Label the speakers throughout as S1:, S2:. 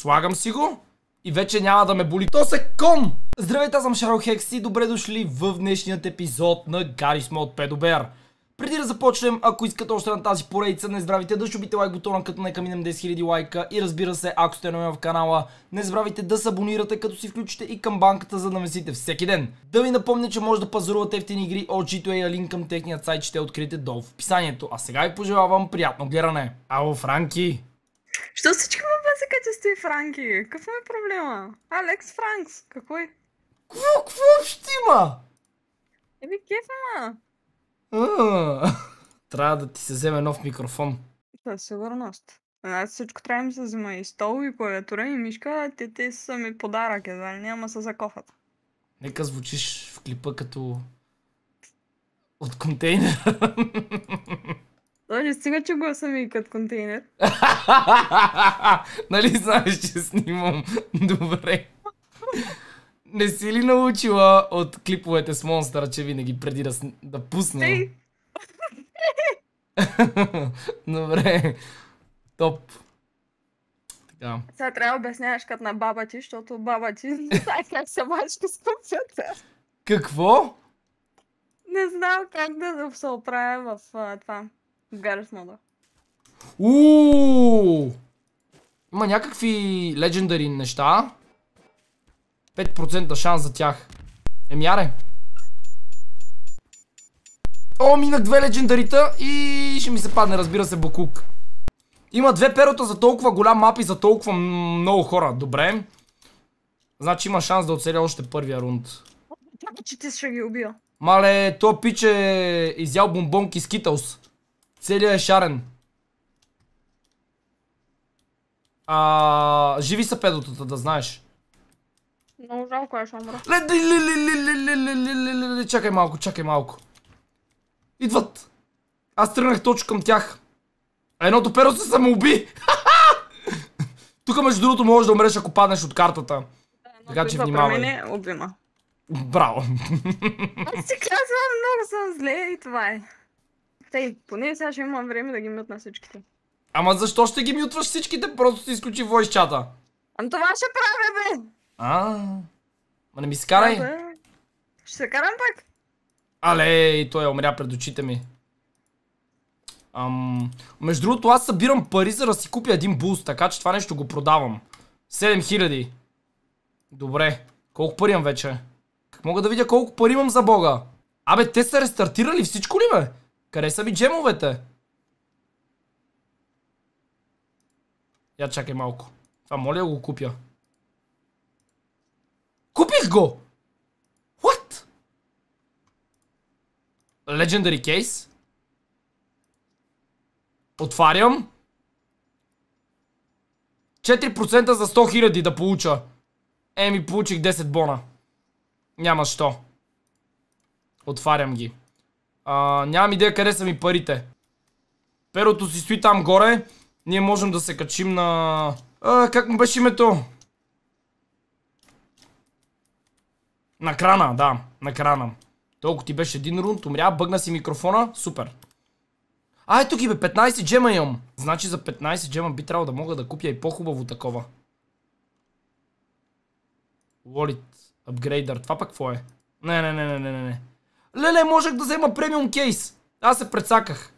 S1: Слагам си го и вече няма да ме боли. То се ком! Здравейте, аз съм Шарл Хекс и добре дошли в днешният епизод на Гарис Мод от Педобер. Преди да започнем, ако искате още на тази поредица, не забравяйте да шубите лайк бутона, като нека минем 10 000 лайка и разбира се, ако сте нови в канала, не забравяйте да се абонирате, като си включите и камбанката, за да месите всеки ден. Да ви напомня, че може да пазарувате ефтини игри от G2A, а линк към техният сайт ще откриете долу в описанието. А сега ви пожелавам приятно гледане. Ало, Франки!
S2: Що всички ме базика, че сте Франки? какво е проблема? Алекс Франкс, какво е? Кво, кво ще има? Еби, кеф
S1: има. Трябва да ти се вземе нов микрофон.
S2: Със сигурност. Аз всичко трябва да ми се взема и стол, и клавиатура, и мишка, те, те са ми подарък, едва ли няма са за кофата.
S1: Нека звучиш в клипа като от
S2: контейнера. Даже стига, че гласа ми като контейнер.
S1: нали знаеш, че снимам? Добре. Не си ли научила от клиповете с Монстър, че винаги преди да, да пусна? Добре. Топ. Така.
S2: Сега трябва да обясняваш като на баба ти, защото баба ти не знае как се бачки с компютър.
S1: Какво?
S2: Не знам как да се оправя в това. Гараш да.
S1: Ууу! Има някакви легендари неща. 5% шанс за тях. Еми, аре. О, минах две легендарита и ще ми се падне, разбира се, Бакук. Има две перота за толкова голям мап и за толкова много хора. Добре. Значи има шанс да оцеля още първия рунд.
S2: че ти ще ги убия.
S1: Мале, то пич е изял бомбонки с Китълс. Целият е шарен. А, живи са педотата, да знаеш.
S2: Много жалко е, ще умра.
S1: Чакай малко, чакай малко. Идват. Аз тръгнах точно към тях. едното перо се самоуби. Тук между другото можеш да умреш, ако паднеш от картата. така че внимавай. Мене обима. Браво.
S2: Аз ти казвам, много съм зле и това е. Тъй, поне сега ще имам време да ги мютна всичките.
S1: Ама защо ще ги мютваш всичките? Просто си изключи чата.
S2: Ам това ще правя, бе!
S1: Ааа... ма не ми се карай. Е.
S2: Ще се карам пак.
S1: Але, той умря пред очите ми. Ам... Между другото, аз събирам пари, за да си купя един буст, така че това нещо го продавам. 7000. Добре. Колко пари имам вече? Как мога да видя колко пари имам за бога? Абе, те са рестартирали всичко ли, бе? Къде са ми джемовете? Я чакай малко. Това моля го купя. Купих го! What? Legendary case. Отварям. 4% за 100 хиляди да получа. Еми, получих 10 бона. Няма що. Отварям ги. А, нямам идея къде са ми парите. Перото си стои там горе. Ние можем да се качим на... А, как му беше името? На крана, да. На крана. Толкова ти беше един рунд, умря, бъгна си микрофона. Супер. А, ето тук бе, 15 джема имам. Значи за 15 джема би трябвало да мога да купя и по-хубаво такова. Wallet Upgrader. Това пък какво е? Не, не, не, не, не, не. Леле, можех да взема премиум кейс. Аз се предсаках.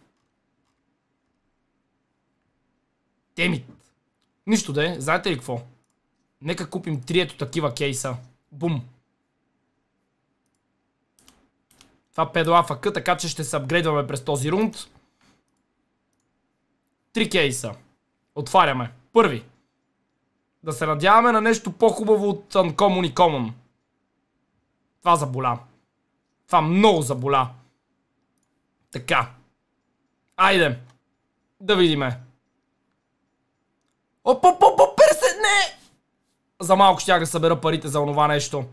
S1: Темит. Нищо да е. Знаете ли какво? Нека купим трието такива кейса. Бум. Това педоафък, така че ще се апгрейдваме през този рунд. Три кейса. Отваряме. Първи. Да се надяваме на нещо по-хубаво от Uncommon и Common. Това заболя. Това много заболя. Така. Айде. Да видиме.
S2: Опа, опа, опа, персе,
S1: не! За малко щях да събера парите за онова нещо.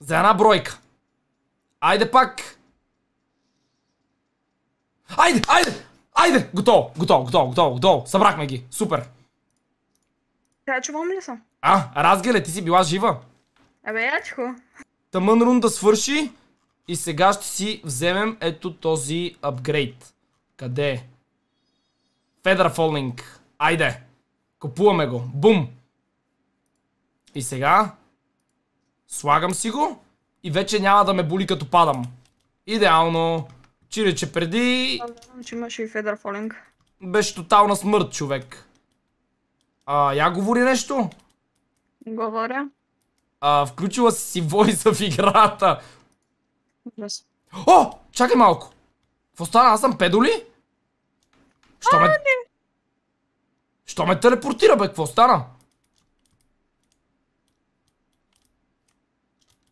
S1: За една бройка. Айде пак. Айде, айде, айде! Готово, готово, готово, готово, готово. Събрахме ги. Супер.
S2: Да, чувам ли съм?
S1: А, разгеле, ти си била жива. Абе, ячко. Тъмън да свърши. И сега ще си вземем ето този апгрейд. Къде е? Федра Falling. Айде. Купуваме го. Бум. И сега. Слагам си го. И вече няма да ме боли като падам. Идеално. Чири, че преди...
S2: Че имаше и Федра Falling.
S1: Беше тотална смърт, човек. А, я говори нещо? Говоря. А, включила си войса в играта. Yes. О! Чакай малко! Какво стана? Аз съм педо ли? Що ме... Що ме телепортира, бе? Какво стана?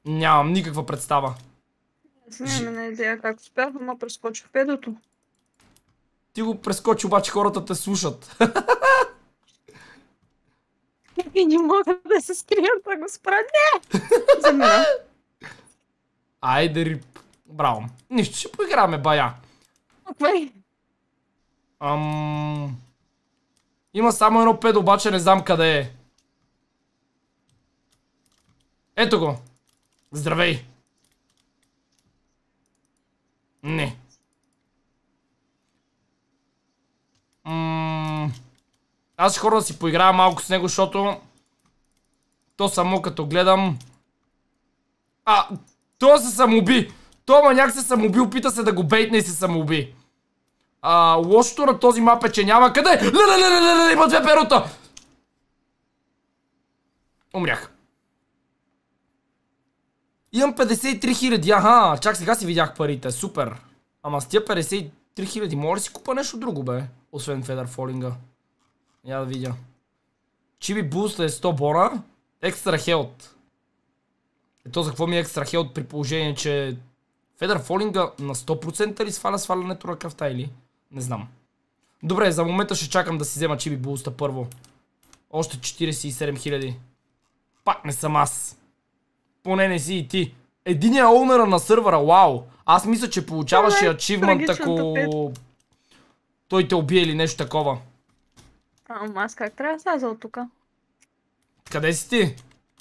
S1: Нямам никаква представа.
S2: Нямаме идея как успях, но прескочих педото.
S1: Ти го прескочи, обаче хората те слушат.
S2: И не мога да се скрия, да го спра. Не!
S1: Айде рип. Браво. Нищо, ще поиграме, бая. Окей. Ам... Има само едно пед, обаче не знам къде е. Ето го. Здравей. Не. Ммм... Аз хора да си поиграя малко с него, защото то само като гледам... А, то се самоуби! То маняк се самоби, опита се да го бейтне и се самоуби. А, лошото на този мап е, че няма къде... ле има две перута! Умрях. Имам 53 хиляди, аха, чак сега си видях парите, супер. Ама с тия 53 хиляди, може ли си купа нещо друго, бе? Освен Федър Фолинга. Я да видя. Чиби буст е 100 бона. Екстра хелт. Ето за какво ми е екстра хелт при положение, че Федър Фолинга на 100% ли сваля свалянето на кръвта или? Не знам. Добре, за момента ще чакам да си взема чиби буста първо. Още 47 000. Пак не съм аз. Поне не си и ти. Единия оунера на сървъра, вау! Аз мисля, че получаваше ачивмент, ако... Той те убие или нещо такова.
S2: Ама аз как трябва да слязал тука?
S1: Къде си ти?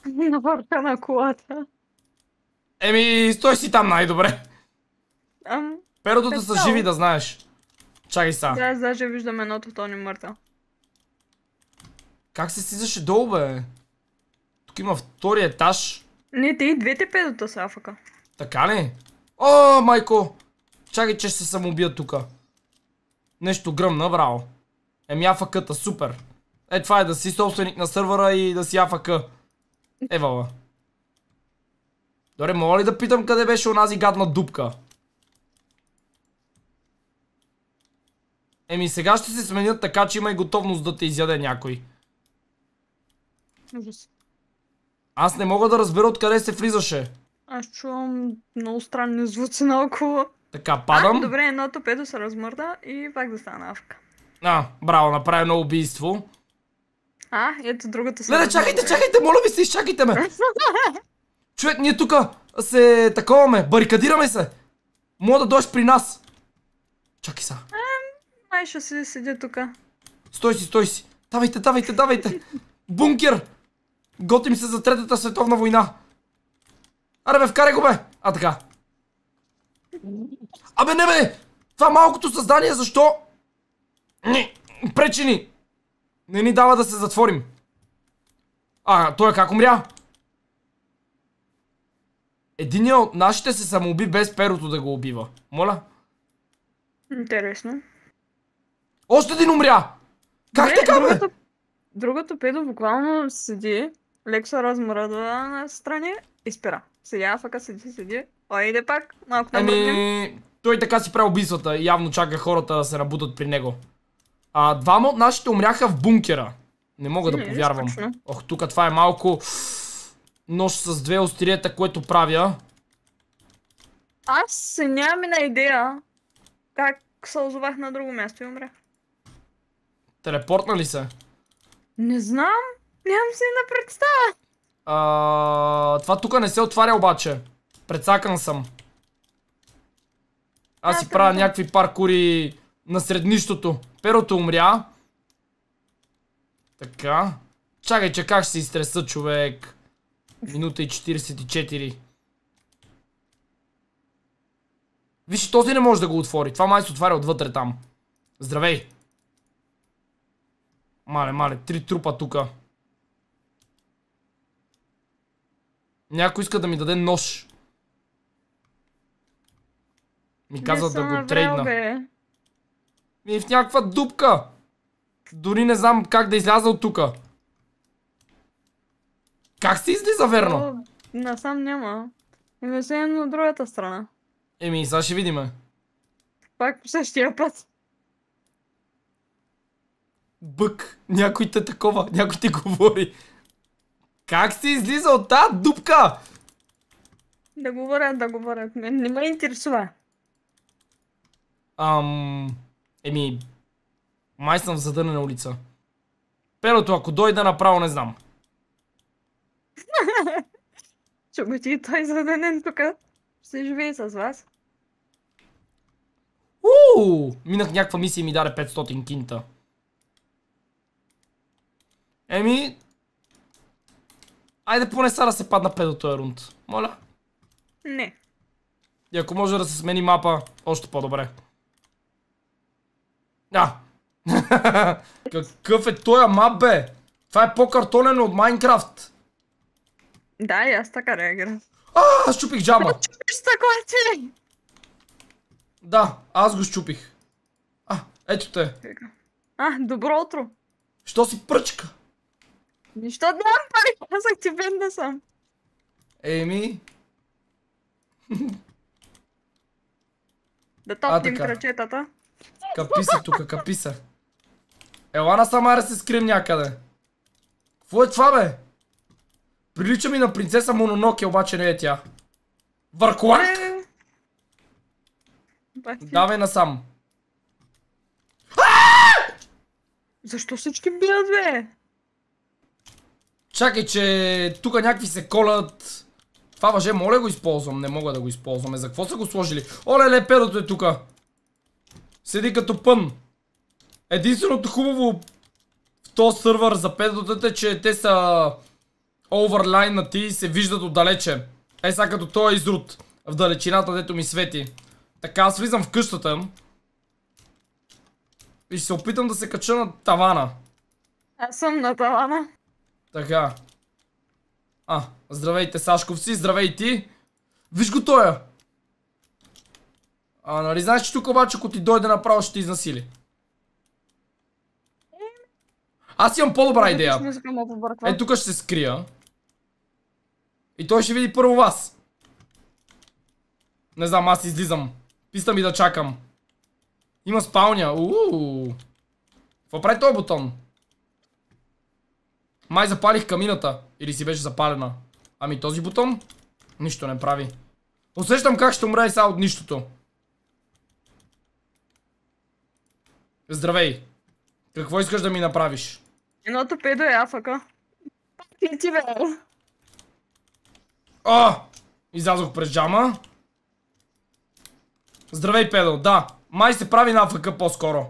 S2: на върха на колата.
S1: Еми, стой си там най-добре.
S2: Ам... Перотото са живи, да
S1: знаеш. Чакай сега.
S2: Да, даже виждам едното, то не мъртъл.
S1: Как се слизаше долу, бе? Тук има втори етаж.
S2: Не, те и двете педота са афака.
S1: Така ли? О, майко! Чакай, че ще се самоубия тука. Нещо гръмна, браво. Еми афаката, супер. Е, това е да си собственик на сървъра и да си афак. Евала. Добре, мога ли да питам къде беше онази гадна дупка? Еми сега ще се сменят така, че има и готовност да те изяде някой. Аз не мога да разбера откъде се влизаше.
S2: Аз чувам много странни звуци наоколо.
S1: Така, падам. А, добре,
S2: едното педо се размърда и пак да стана авка.
S1: А, браво, направи едно убийство.
S2: А, ето другата се... Не, не, чакайте, чакайте,
S1: моля ви се, изчакайте ме! Човек, ние тука се таковаме, барикадираме се! Мога да дойш при нас! Чакай са.
S2: Май ще си седя тука.
S1: Стой си, стой си! Давайте, давайте, давайте! Бункер! Готим се за Третата световна война! Аре бе, вкарай го бе! А така. Абе не бе! Това малкото създание защо не, пречи ни! Не ни дава да се затворим. А, той как умря? Единият от нашите се самоуби без перото да го убива. Моля?
S2: Интересно. Още един умря! Как бе, така, бе? Другото, педо буквално седи, леко се размръдва на страни и спира. Седя, фака, седи, седи. Ой, иде пак, малко намръднем.
S1: Ами, той така си прави убийствата. Явно чака хората да се набутат при него. А, двама от нашите умряха в бункера. Не мога да е повярвам. Ох, тук това е малко... Нож с две остриета, което правя.
S2: Аз нямам на идея как се озовах на друго място и умрях.
S1: Телепортна ли се?
S2: Не знам. Нямам си да представя.
S1: А, това тук не се отваря обаче. Предсакан съм. Аз си правя някакви паркури на нищото. Перото умря. Така. Чакай, че как ще се изтреса човек. Минута и 44. Виж, този не може да го отвори. Това май се отваря отвътре там. Здравей. Мале, мале, три трупа тука. Някой иска да ми даде нож. Ми каза да го трейдна. Бе. Ми е в някаква дупка. Дори не знам как да изляза от тука. Как си излиза, верно?
S2: Насам няма. Еми, се на другата страна.
S1: Еми, сега ще видиме.
S2: Пак по същия път.
S1: Бък, някой те такова, някой ти говори. Как си излиза от тази дупка?
S2: Да говорят, да говорят. Не, не ме интересува.
S1: Ам... Еми, май съм в задънена улица. Пеното, ако дойда направо, не знам.
S2: Чума ти и той задънен тук. Ще живее с вас.
S1: Уу! Минах някаква мисия и ми даде 500 кинта. Еми... Айде поне са да се падна пет от този рунд. Моля. Не. И ако може да се смени мапа, още по-добре. А! Какъв е тоя мап, бе? Това е по-картонен от Майнкрафт.
S2: Да, и аз така реагирам. А, аз чупих джаба. Чупиш стъклати!
S1: Да, аз го щупих. А, ето те.
S2: А, добро утро. Що си пръчка? Нищо да пари, казах ти бедна съм. Еми. Да топнем крачетата. Капи се тука,
S1: капи се. Ела на да се скрием някъде. Кво е това, бе? Прилича ми на принцеса Мононоке, обаче не е тя. Върклак! Давай насам. Защо всички бият, бе? Чакай, че тук някакви се колят. Това въже, моля го използвам. Не мога да го използваме. За какво са го сложили? Оле, ле, е тука. Седи като пън. Единственото хубаво в този сървър за педотът е, че те са оверлайнати и се виждат отдалече. Е сега като той е изрут в далечината, дето ми свети. Така, аз влизам в къщата и ще се опитам да се кача на тавана.
S2: Аз съм на тавана.
S1: Така. А, здравейте Сашковци, здравей ти. Виж го тоя! А, нали знаеш, че тук обаче, ако ти дойде направо, ще ти изнасили. Аз имам по-добра идея. Е, тук ще се скрия. И той ще види първо вас. Не знам, аз излизам. Писта ми да чакам. Има спалня. Ууу. Какво прави този бутон? Май запалих камината. Или си беше запалена. Ами този бутон? Нищо не прави. Усещам как ще умре и сега от нищото. Здравей! Какво искаш да ми направиш?
S2: Едното педо е афака. Ти ти бе.
S1: О! Излязох през джама. Здравей, педо, да. Май се прави на АФАКА по-скоро.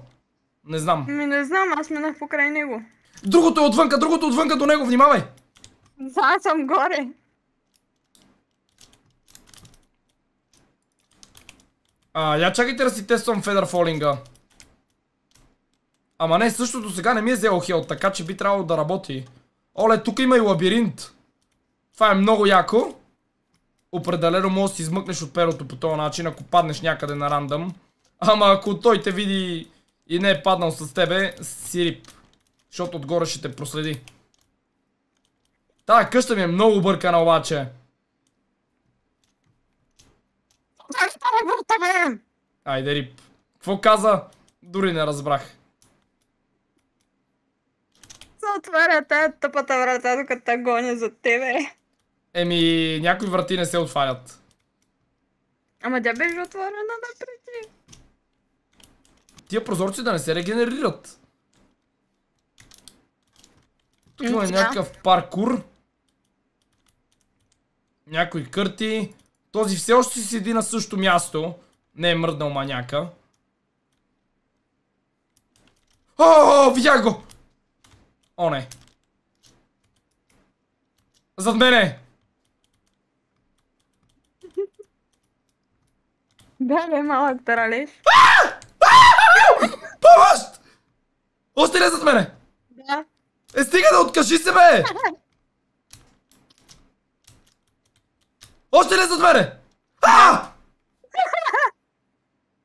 S1: Не знам.
S2: Ми не знам, аз минах покрай него.
S1: Другото е отвънка, другото е отвънка до него, внимавай!
S2: Да, аз съм горе.
S1: А, я чакайте да си тествам Федър Фолинга. Ама не, същото сега не ми е взел хелт така че би трябвало да работи. Оле, тук има и лабиринт. Това е много яко. Определено може да си измъкнеш от перото по този начин, ако паднеш някъде на рандъм. Ама ако той те види и не е паднал с тебе, си рип. Защото отгоре ще те проследи. Тая къща ми е много бъркана обаче. Айде рип. Кво каза? Дори не разбрах
S2: отваря тая тъпата врата, докато те гоня за тебе?
S1: Еми, някои врати не се отварят.
S2: Ама тя беше отворена напреди.
S1: Тия прозорци да не се регенерират.
S2: Тук има някакъв
S1: паркур. Някои кърти. Този все още си седи на същото място. Не е мръднал маняка. О, видях го! О, не.
S2: Зад мене! Да, не малък таралеш.
S1: Помощ! Още не зад мене! Да. Е, стига да откажи се, бе! Още не зад мене! А!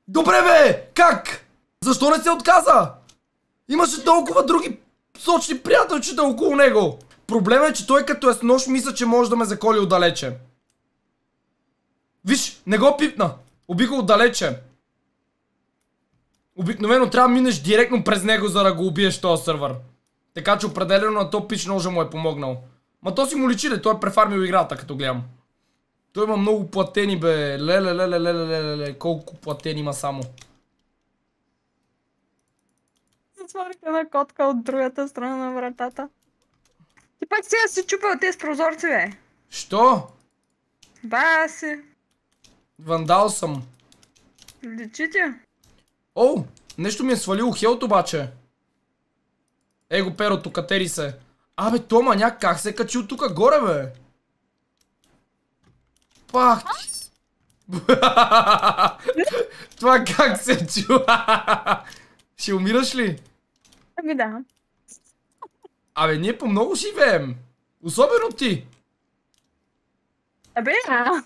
S1: Добре, бе! Как? Защо не се отказа? Имаше толкова други сочни приятелчета около него. Проблемът е, че той като е с нож мисля, че може да ме заколи отдалече. Виж, не го пипна. Убих го отдалече. Обикновено трябва да минеш директно през него, за да го убиеш този сървър. Така че определено на топ пич ножа му е помогнал. Ма то си му личи ли, той е префармил играта, като гледам. Той има много платени, бе. Леле, ле ле ле колко платени има само
S2: свърка на котка от другата страна на вратата. Ти пак сега си от тези прозорци, бе. Що? Ба си.
S1: Вандал съм. Личи ти. Оу, нещо ми е свалило хелт обаче. Его тук катери се. Абе, Тома, ня, как се е качил тук горе, бе? Пах ти. Това как се чува? Ще умираш ли? Ами да. Абе, ние по много си веем. Особено ти.
S2: Абе, да.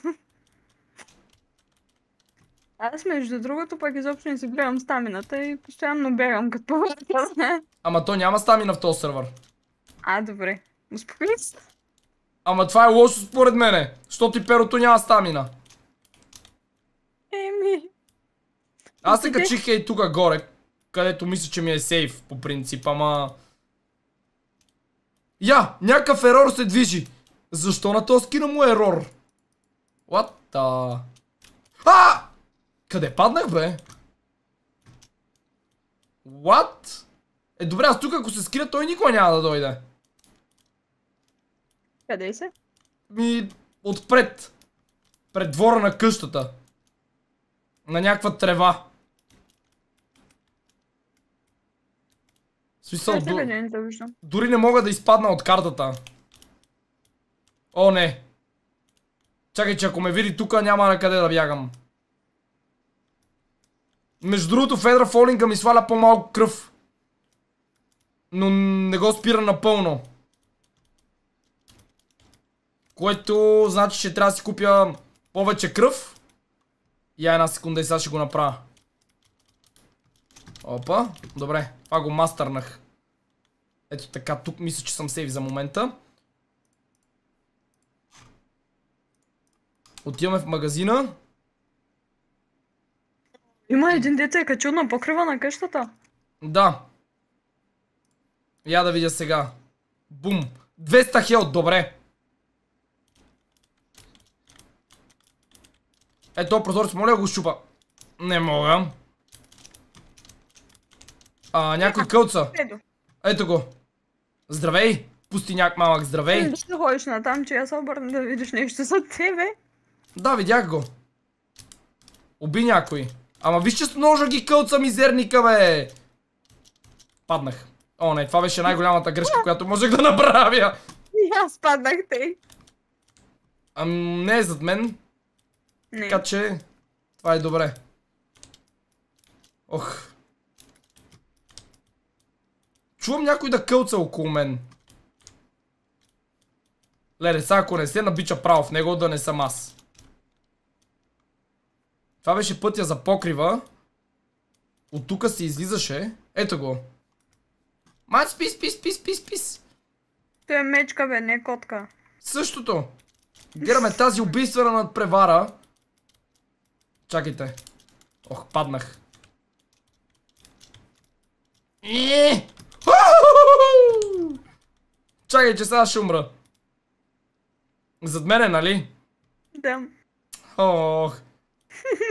S2: Аз между другото пък изобщо не си гледам стамината и постоянно бягам като
S1: Ама то няма стамина в този сервер.
S2: А, добре. Успокои се.
S1: Ама това е лошо според мене, Що ти перото няма стамина.
S2: Еми... Аз се качих
S1: ей тука горе, където мисля, че ми е сейф по принцип, ама... Я, някакъв ерор се движи. Защо на този скина му е ерор? What the... А! Къде паднах, бе? What? Е, добре, аз тук ако се скина, той никога няма да дойде. Къде се? Ми, отпред. Пред двора на къщата. На някаква трева. Смисъл, да, не, не дори не мога да изпадна от картата. О, не. Чакай, че ако ме види тука, няма на къде да бягам. Между другото, Федра Фолинга ми сваля по-малко кръв. Но не го спира напълно. Което значи, че трябва да си купя повече кръв. Я една секунда и сега ще го направя. Опа, добре, това го мастърнах. Ето така, тук мисля, че съм сейв за момента. Отиваме в
S2: магазина. Има един дете е качил на покрива на къщата.
S1: Да. Я да видя сега. Бум. 200 хел, добре. Ето прозорец, моля го щупа. Не мога. А, някой кълца. Ето го. Здравей, пустиняк малък, здравей. Ти
S2: ще ходиш на там, че я се обърна да видиш нещо за тебе. Да, видях го.
S1: Уби някой. Ама виж, че с ножа ги кълца мизерника, бе! Паднах. О, не, това беше най-голямата грешка, която можех да направя.
S2: И аз паднах тъй.
S1: Ам, не е зад мен. Не. Така че, това е добре. Ох. Чувам някой да кълца около мен. Леле, сега ако не се набича право в него, да не съм аз. Това беше пътя за покрива. От тук се излизаше. Ето го.
S2: Мат, спи, спи, спи, спи, спи. Той е мечка, бе, не котка.
S1: Същото. Гираме тази убийствена надпревара. Чакайте. Ох, паднах. Е! Чакай, че сега ще умра. Зад мене, нали? Да. Ох.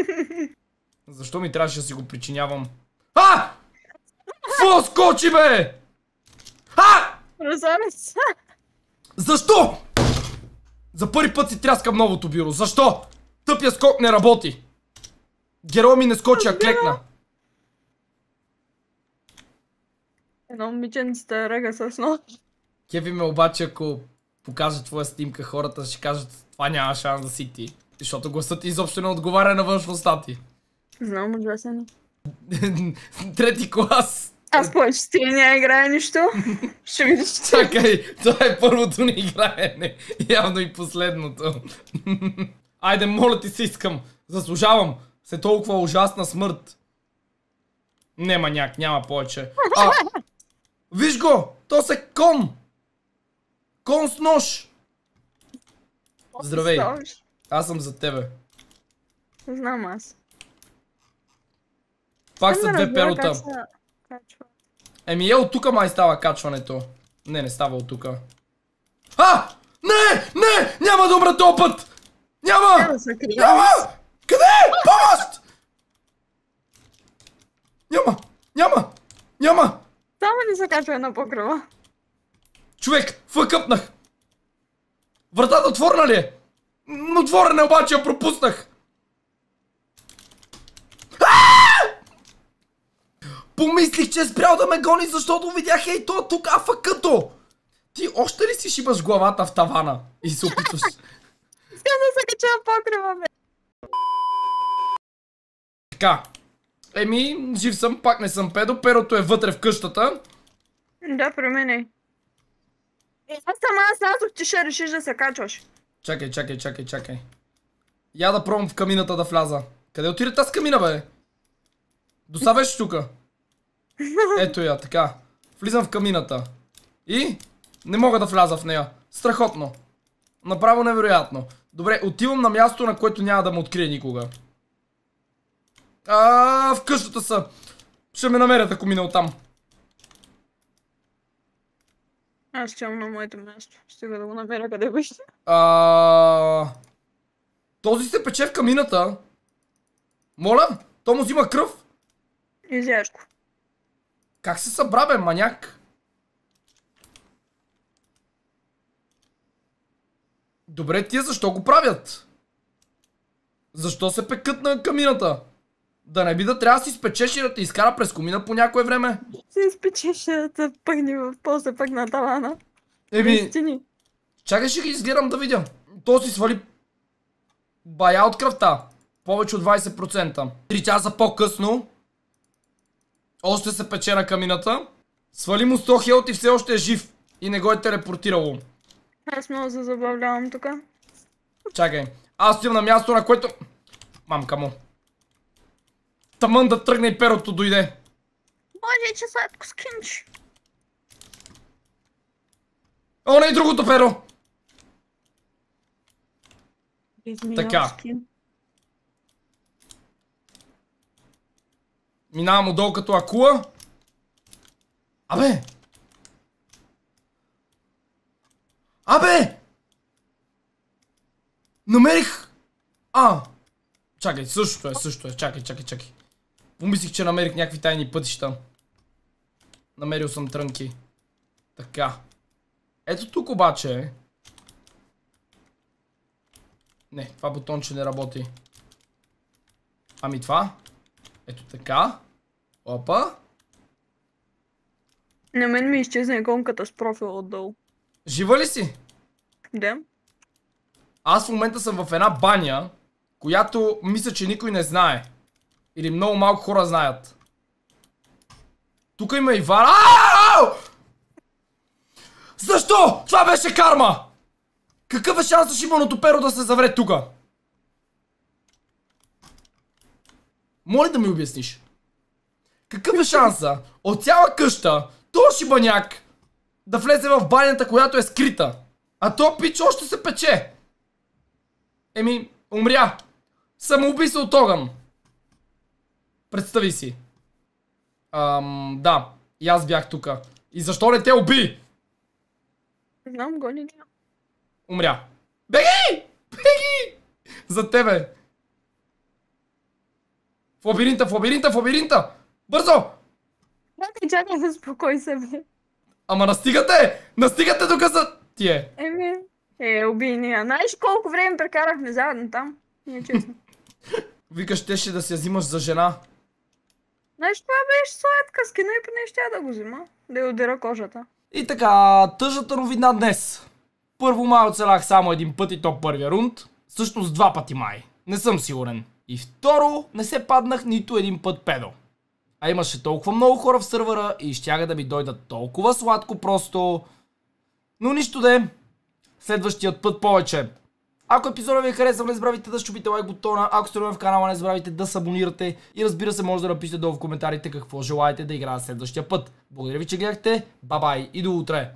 S1: Защо ми трябваше да си го причинявам? А! Фу, скочи, бе!
S2: А! Прозорец.
S1: Защо? За първи път си тряскам новото бюро. Защо? Тъпия скок не работи. Герой ми не скочи, а клекна.
S2: Едно момиченце рега с нож.
S1: Кеви ме обаче, ако покажа твоя снимка, хората ще кажат, това няма шанс да си ти. Защото гласът ти изобщо не отговаря на външността ти.
S2: Знам, ужасен.
S1: Трети клас.
S2: Аз повече ти не играя нищо. Ще видиш. Чакай, това е
S1: първото ни играене. Явно и последното. Айде, моля ти се искам. Заслужавам. Се толкова ужасна смърт. Нема няк, няма повече. А, виж го! То се ком! Кон с нож! Здравей! Аз съм за тебе.
S2: знам аз. Пак са две перота.
S1: Еми е от тука май става качването. Не, не става от тука. А! Не! Не! Няма да умра този път! Няма! Няма!
S2: Къде? Е? Помост! Няма! Няма! Няма! Само не се качва една покрова.
S1: Човек, фъкъпнах! Вратата отворена ли е? М отворена е, обаче я пропуснах! Помислих, че е спрял да ме гони, защото видях ей то е тук факъто! Ти още ли си шибаш главата в тавана? И се опитваш... Сега да се кача покрива, бе! Така. Еми, жив съм, пак не съм педо, перото е вътре в къщата.
S2: Да, е. И аз сама слязох, че ще решиш да се качваш.
S1: Чакай, чакай, чакай, чакай. Я да пробвам в камината да вляза. Къде отиде тази камина, бе? До са беше тука. Ето я, така. Влизам в камината. И? Не мога да вляза в нея. Страхотно. Направо невероятно. Добре, отивам на място, на което няма да му открия никога. А, в къщата са. Ще ме намерят, ако мина оттам.
S2: Аз отивам на моето място. Стига да го намеря къде беше.
S1: А... Този се пече в камината. Моля, то му взима кръв. Изяжко. Как се събра, бе, маняк? Добре, тия защо го правят? Защо се пекат на камината? Да не би да трябва да си и да те изкара през комина по някое време.
S2: Си спечеше да те пъгни в после пък на тавана. Еми,
S1: чакай ще ги изгледам да видя. То си свали бая от кръвта. Повече от 20%. Три часа по-късно още се пече на камината. Свали му 100 хелт и все още е жив. И не го е телепортирало.
S2: Аз много се забавлявам тук.
S1: Чакай. Аз стоям на място, на което... Мамка му. Тамън да тръгне и перото дойде.
S2: Боже, че сладко скинч.
S1: О, не и другото перо! Така. Минавам отдолу като акула. Абе! Абе! Намерих! А! Чакай, същото е, същото е. Чакай, чакай, чакай. Помислих, че намерих някакви тайни пътища. Намерил съм трънки. Така. Ето тук обаче Не, това бутонче не работи. Ами това. Ето така. Опа.
S2: На мен ми изчезна иконката с профила отдолу.
S1: Жива ли си? Да. Аз в момента съм в една баня, която мисля, че никой не знае. Или много малко хора знаят. Тук има и вара. Защо? Това беше карма! Какъв е шансът шибаното перо да се завре тука? Моля да ми обясниш. Какъв е шанса от цяла къща, то шибаняк, да влезе в банята, която е скрита? А то пич още се пече. Еми, умря. Самоуби се от огън. Представи си. Ам, да, и аз бях тука. И защо не те уби?
S2: Не знам, гони не. Умря. Беги! Беги!
S1: За тебе! В лабиринта, в лабиринта, в лабиринта! Бързо!
S2: Чакай, чакай, успокой се, бе.
S1: Ама настигате!
S2: Настигате тук за... Тие. Еми, е, уби ни. Знаеш колко време прекарахме заедно там? Не честно.
S1: Викаш, теше да се взимаш за жена.
S2: Нещо това беше сладка скина и поне ще да го взема, да я удира кожата.
S1: И така, тъжната новина днес. Първо май оцелях само един път и то първия рунд. Също с два пъти май. Не съм сигурен. И второ, не се паднах нито един път педо. А имаше толкова много хора в сървъра и щяга да ми дойдат толкова сладко просто. Но нищо де. Следващият път повече. Ако епизода ви е харесал, не забравяйте да щупите лайк бутона. Ако сте в канала, не забравяйте да се абонирате. И разбира се, може да напишете долу в коментарите какво желаете да игра следващия път. Благодаря ви, че гледахте. Бабай и до утре!